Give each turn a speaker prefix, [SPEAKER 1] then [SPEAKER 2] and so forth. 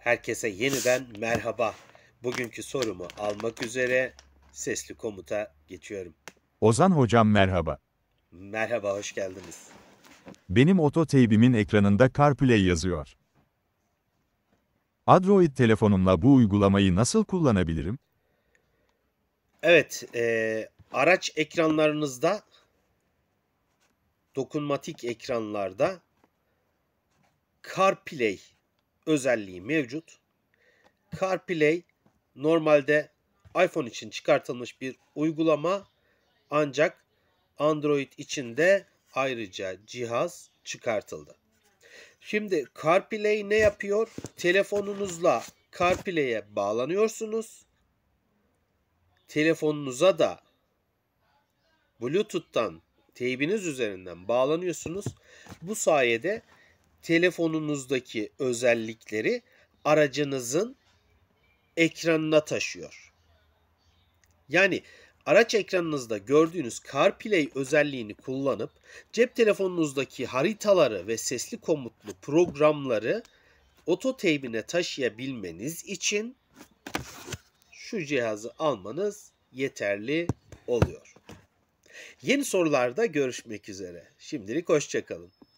[SPEAKER 1] Herkese yeniden merhaba. Bugünkü sorumu almak üzere sesli komuta geçiyorum.
[SPEAKER 2] Ozan hocam merhaba.
[SPEAKER 1] Merhaba, hoş geldiniz.
[SPEAKER 2] Benim oto teybimin ekranında CarPlay yazıyor. Android telefonumla bu uygulamayı nasıl kullanabilirim?
[SPEAKER 1] Evet, e, araç ekranlarınızda, dokunmatik ekranlarda CarPlay özelliği mevcut. CarPlay normalde iPhone için çıkartılmış bir uygulama ancak Android için de ayrıca cihaz çıkartıldı. Şimdi CarPlay ne yapıyor? Telefonunuzla CarPlay'e bağlanıyorsunuz. Telefonunuza da Bluetooth'tan teybiniz üzerinden bağlanıyorsunuz. Bu sayede telefonunuzdaki özellikleri aracınızın ekranına taşıyor. Yani araç ekranınızda gördüğünüz CarPlay özelliğini kullanıp cep telefonunuzdaki haritaları ve sesli komutlu programları ototeybine taşıyabilmeniz için şu cihazı almanız yeterli oluyor. Yeni sorularda görüşmek üzere. Şimdilik hoşçakalın.